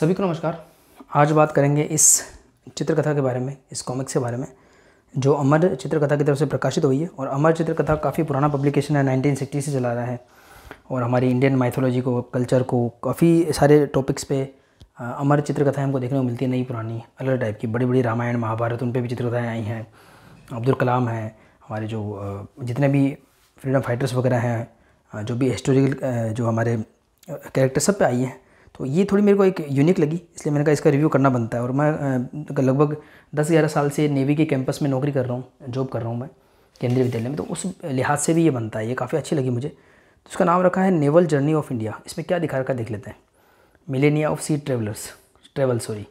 सभी को नमस्कार आज बात करेंगे इस चित्रकथा के बारे में इस कॉमिक्स के बारे में जो अमर चित्रकथा की तरफ से प्रकाशित हुई है और अमर चित्रकथा काफ़ी पुराना पब्लिकेशन है नाइनटीन सिक्सटी से चला रहा है और हमारी इंडियन माइथोलॉजी को कल्चर को काफ़ी सारे टॉपिक्स पे अमर चित्रकथाएँ हमको देखने को मिलती है नई पुरानी अलग टाइप की बड़ी बड़ी रामायण महाभारत उन पर भी चित्रकथाएँ आई हैं अब्दुल कलाम हैं हमारे जो जितने भी फ्रीडम फाइटर्स वगैरह हैं जो भी हिस्टोरिकल जो हमारे कैरेक्टर सब पे आई हैं तो ये थोड़ी मेरे को एक यूनिक लगी इसलिए मैंने कहा इसका रिव्यू करना बनता है और मैं लगभग दस ग्यारह साल से नेवी के कैंपस में नौकरी कर रहा हूँ जॉब कर रहा हूँ मैं केंद्रीय विद्यालय में तो उस लिहाज से भी ये बनता है ये काफ़ी अच्छी लगी मुझे तो उसका नाम रखा है नेवल जर्नी ऑफ इंडिया इसमें क्या दिखा रखा देख लेते हैं millennia of sea travellers travel sorry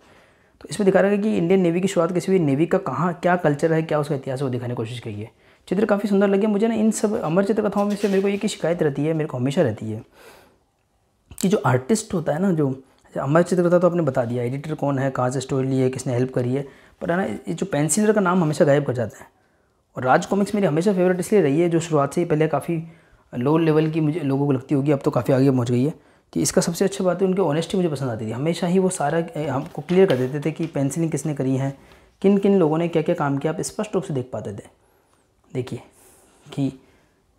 तो इसमें दिखा रहा है कि इंडियन नेवी की शुरुआत किसी भी नेवी का कहाँ क्या कल्चर है क्या उसका इतिहास है वो दिखाने की कोशिश की है चित्र काफ़ी सुंदर लगे मुझे ना इन सब अमर चित्र कथाओं में से मेरे को एक ही शिकायत रहती है मेरे को हमेशा रहती है कि जो आर्टिस्ट होता है ना जो अमर चित्रकथा तो आपने बता दिया एडिटर कौन है कहाँ से स्टोरी ली है किसने हेल्प करी है पर है ना ये जो पेंसिलर का नाम हमेशा गायब कर जाता है और राज कॉमिक्स मेरी हमेशा फेवरेट इसलिए रही है जो शुरुआत से ही पहले काफ़ी लो लेवल की मुझे लोगों को लगती होगी अब तो काफ़ी आगे पहुँच गई है कि इसका सबसे अच्छी बात है उनकी ऑनेस्टी मुझे पसंद आती थी हमेशा ही वो सारा हमको क्लियर कर देते थे कि पेंसिलिंग किसने करी है किन किन लोगों ने क्या क्या काम किया आप स्पष्ट रूप से देख पाते थे देखिए कि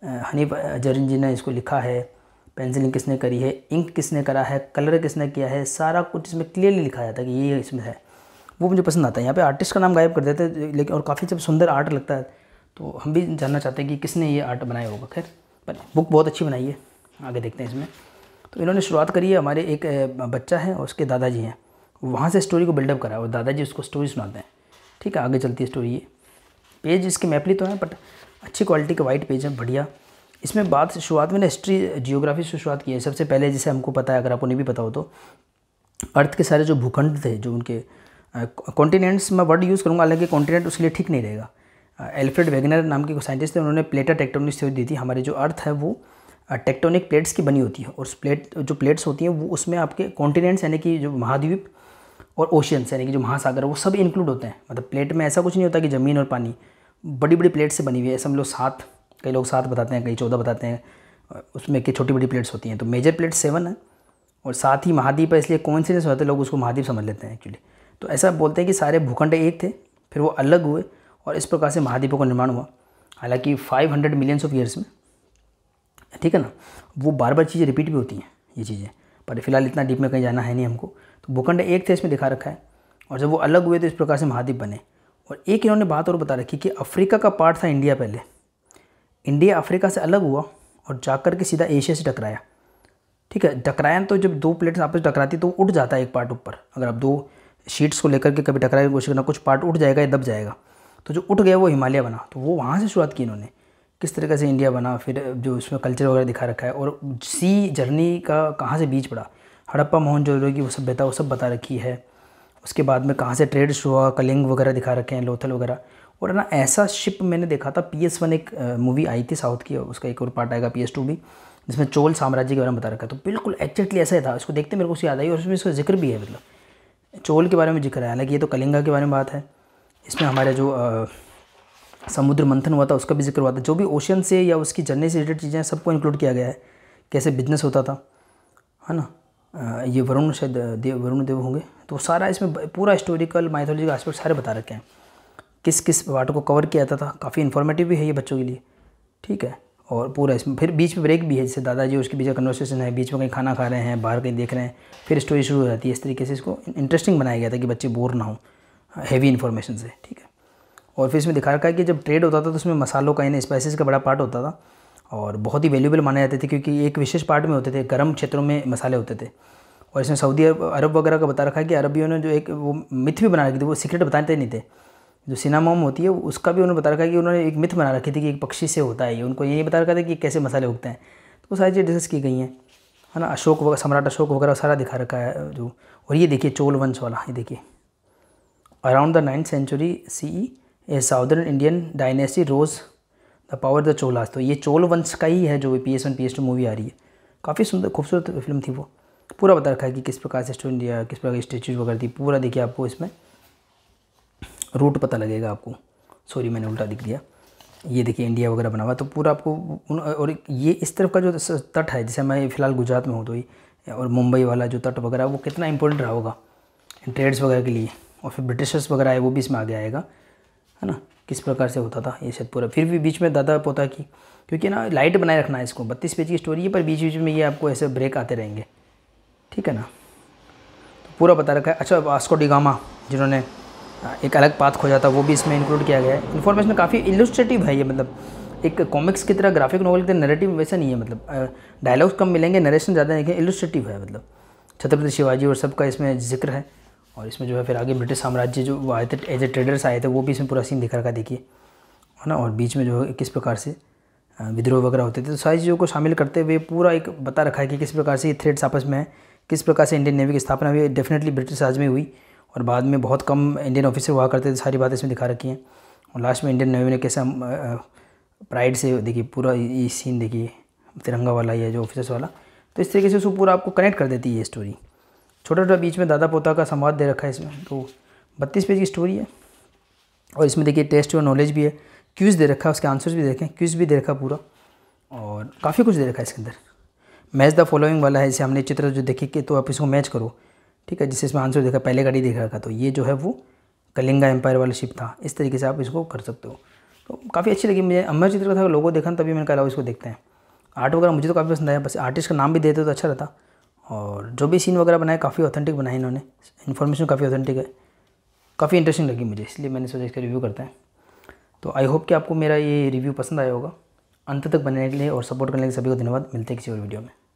हनी जरिन जी ने इसको लिखा है पेंसिलिंग किसने करी है इंक किसने करा है कलर किसने किया है सारा कुछ इसमें क्लियरली लिखा जाता है कि ये इसमें है वो मुझे पसंद आता है यहाँ पे आर्टिस्ट का नाम गायब कर देते हैं लेकिन और काफ़ी जब सुंदर आर्ट लगता है तो हम भी जानना चाहते हैं कि किसने ये आर्ट बनाया होगा खैर पर बुक बहुत अच्छी बनाई है आगे देखते हैं इसमें तो इन्होंने शुरुआत करी है हमारे एक बच्चा है और उसके दादाजी हैं वहाँ से स्टोरी को बिल्डअप करा और दादाजी उसको स्टोरी सुनाते हैं ठीक है आगे चलती है स्टोरी ये पेज इसके मैपली तो हैं बट अच्छी क्वालिटी के वाइट पेज है बढ़िया इसमें बात शुरुआत में हिस्ट्री जियोग्राफी से शुरुआत की है सबसे पहले जैसे हमको पता है अगर आपको नहीं भी पता हो तो अर्थ के सारे जो भूखंड थे जो उनके कॉन्टिनेंट्स मैं वर्ड यूज़ करूँगा हालांकि कॉन्टिनेंट उसके लिए ठीक नहीं रहेगा एल्फ्रेड वेगनर नाम के साइंटिस्ट थे उन्होंने प्लेटा टेक्टोनिक्स थ्योरी दी थी हमारी जो अर्थ है वो टेक्टोनिक प्लेट्स की बनी होती है और प्लेट जो प्लेट्स होती हैं वो उसमें आपके कॉन्टिनेंट्स यानी कि जो महाद्वीप और ओशियंस यानी कि जो महासागर है वो सब इंक्लूड होते हैं मतलब प्लेट में ऐसा कुछ नहीं होता कि ज़मीन और पानी बड़ी बड़ी प्लेट से बनी हुई है समझ लो सात कई लोग सात बताते हैं कई चौदह बताते हैं उसमें कि छोटी बड़ी प्लेट्स होती हैं तो मेजर प्लेट सेवन है और साथ ही महाद्वीप है इसलिए कौन कॉन्सिडेंस होते हैं लोग उसको महाद्वीप समझ लेते हैं एक्चुअली तो ऐसा बोलते हैं कि सारे भूखंड एक थे फिर वो अलग हुए और इस प्रकार से महाद्वीपों का निर्माण हुआ हालांकि 500 मिलियंस ऑफ ईयर्स में ठीक है ना वो बार बार चीज़ें रिपीट भी होती हैं ये चीज़ें पर फिलहाल इतना डीप में कहीं जाना है नहीं हमको तो भूखंड एक थे इसमें दिखा रखा है और जब वो अलग हुए तो इस प्रकार से महाद्वीप बने और एक इन्होंने बात और बता रखी कि अफ्रीका का पार्ट था इंडिया पहले इंडिया अफ्रीका से अलग हुआ और जाकर के सीधा एशिया से टकराया ठीक है टकराया तो जब दो प्लेट्स आपस में टकराती तो उठ जाता है एक पार्ट ऊपर अगर आप दो शीट्स को लेकर के कभी टकराने की कोशिश करना कुछ पार्ट उठ जाएगा या दब जाएगा तो जो उठ गया वो हिमालय बना तो वो वहाँ से शुरुआत की इन्होंने किस तरीके से इंडिया बना फिर जो उसमें कल्चर वगैरह दिखा रखा है और सी जर्नी का कहाँ से बीच पड़ा हड़प्पा मोहन जोलो की वो सभ्यता वो सब बता रखी है उसके बाद में कहाँ से ट्रेड शुरू हुआ कलिंग वगैरह दिखा रखे हैं लोथल वगैरह और है ना ऐसा शिप मैंने देखा था पी एस वन एक मूवी आई थी साउथ की उसका एक और पार्ट आएगा पी एस टू भी जिसमें चोल साम्राज्य के बारे में बता रखा है तो बिल्कुल एक्जैक्टली ऐसा ही था उसको देखते मेरे को याद आई और उसमें इसका जिक्र भी है मतलब चोल के बारे में जिक्र है हालांकि ये तो कलिंगा के बारे में बात है इसमें हमारे जो आ, समुद्र मंथन हुआ था उसका भी जिक्र हुआ था जो भी ओशन से या उसकी जर्नी से रिलेटेड चीज़ें हैं सबको इंक्लूड किया गया है कैसे बिजनेस होता था है ना ये वरुण शायद देव वरुण देव होंगे तो सारा इसमें पूरा हिस्टोरिकल माइथोलॉजी का एस्पेक्ट सारे बता रखे हैं किस किस पार्ट को कवर किया जाता था काफ़ी इन्फॉर्मेटिव भी है ये बच्चों के लिए ठीक है और पूरा इसमें फिर बीच में ब्रेक भी है जैसे दादाजी उसके बीच कन्वर्सेशन है बीच में कहीं खाना खा रहे हैं बाहर कहीं देख रहे हैं फिर स्टोरी शुरू हो जाती है इस तरीके से इसको इंटरेस्टिंग बनाया गया था कि बच्चे बोर ना हो हैवी इन्फॉर्मेशन से ठीक है और फिर इसमें दिखा रखा है कि जब ट्रेड होता था तो उसमें मसालों का यानी स्पाइसिस का बड़ा पार्ट होता था और बहुत ही वैल्यूबल माने जाते थे क्योंकि एक विशेष पार्ट में होते थे गर्म क्षेत्रों में मसाले होते थे और इसमें सऊदी अरब अरब वगैरह का बता रखा है कि अरबियों ने जो एक वो मिथ भी बना रखी थी वो सीक्रेट बताते नहीं थे जो सिनामोम होती है उसका भी उन्होंने बता रखा है कि उन्होंने एक मिथ बना रखी थी कि एक पक्षी से होता है ये उनको यही बता रखा था कि कैसे मसाले उगते हैं तो सारी चीज़ें डिस्कस की गई हैं है ना अशोक वगैरह सम्राट अशोक वगैरह सारा दिखा रखा है जो और ये देखिए चोल वंश वाला ये देखिए around the ninth century C E a southern Indian dynasty rose the power the Cholas तो ये चोल वंश का ही है जो P S one P S two movie आ रही है काफ़ी सुंदर खूबसूरत फिल्म थी वो पूरा बता रखा है कि किस प्रकार से इंडिया किस प्रकार की स्टेचूज वगैरह थी पूरा देखिए आपको इसमें रूट पता लगेगा आपको सॉरी मैंने उल्टा दिख दिया ये देखिए इंडिया वगैरह बना हुआ तो पूरा आपको और ये इस तरफ का जो तट है जैसे मैं फिलहाल गुजरात में हूँ तो ये और मुंबई वाला जो तट वगैरह वो कितना इंपॉर्टेंट रहा होगा ट्रेड्स वगैरह के लिए और फिर ब्रिटिशर्स वगैरह है वो भी इसमें आगे आएगा है ना किस प्रकार से होता था ये शायद पूरा फिर भी बीच में दादा पोता की क्योंकि ना लाइट बनाए रखना है इसको बत्तीस पेज की स्टोरी है पर बीच बीच में ये आपको ऐसे ब्रेक आते रहेंगे ठीक है ना तो पूरा बता रखा है अच्छा वास्को डिगामा जिन्होंने एक अलग पाथ खोजा था वो भी इसमें इंक्लूड किया गया है इन्फॉर्मेशन काफ़ी इलस्ट्रेटिव है ये मतलब एक कॉमिक्स की तरह ग्राफिक नॉवल की तरह नरेटिव वैसा नहीं है मतलब डायलॉग्स कम मिलेंगे नरेशन ज़्यादा नहीं है इलस्ट्रेटिव है मतलब छत्रपति शिवाजी और सबका इसमें जिक्र है और इसमें जो है फिर आगे ब्रिटिश साम्राज्य जो आए थे एज ए ट्रेडर्स आए थे वो भी इसमें पूरा सीन दिखा रखा देखिए है ना और बीच में जो है किस प्रकार से विद्रोह वगैरह होते थे तो सारी चीज़ों को शामिल करते हुए पूरा एक बता रखा है कि किस प्रकार से ये थ्रेड्स आपस में है किस प्रकार से इंडियन नेवी की स्थापना हुई डेफिनेटली ब्रिटिश राज में हुई और बाद में बहुत कम इंडियन ऑफिसर हुआ करते थे सारी बातें इसमें दिखा रखी हैं और लास्ट में इंडियन नेवी ने कैसे प्राइड से देखिए पूरा ये सीन देखिए तिरंगा वाला या जो ऑफिसर्स वाला तो इस तरीके से उसको पूरा आपको कनेक्ट कर देती है ये स्टोरी छोटा छोटा बीच में दादा पोता का संवाद दे रखा है इसमें तो बत्तीस पेज की स्टोरी है और इसमें देखिए टेस्ट और नॉलेज भी है क्यूज़ दे रखा है उसके आंसर्स भी देखें क्यूज़ भी दे रखा पूरा और काफ़ी कुछ दे रखा है इसके अंदर मैच द फॉलोइंग वाला है इसे हमने चित्र जो देखे कि तो आप इसको मैच करो ठीक है जिससे इसमें आंसर देखा पहले का नहीं देख रखा तो ये जो है वो कलिंगा एम्पायर वाला शिप था इस तरीके से आप इसको कर सकते हो तो काफ़ी अच्छी लगी मुझे अमर चित्र का लोगों देखा तभी मैंने कहा इसको देखते हैं आर्ट वगैरह मुझे तो काफ़ी पसंद आया बस आर्टिस्ट का नाम भी देते तो अच्छा रहता और जो भी सीन वगैरह बनाया काफ़ी ऑथेंटिक बनाए इन्होंने इन्फॉर्मेशन काफ़ी ऑथेंटिक है काफ़ी इंटरेस्टिंग लगी मुझे इसलिए मैंने सोचा इसका रिव्यू करते हैं तो आई होप कि आपको मेरा ये रिव्यू पसंद आया होगा अंत तक बनने के लिए और सपोर्ट करने के लिए सभी को धन्यवाद मिलते हैं किसी और वीडियो में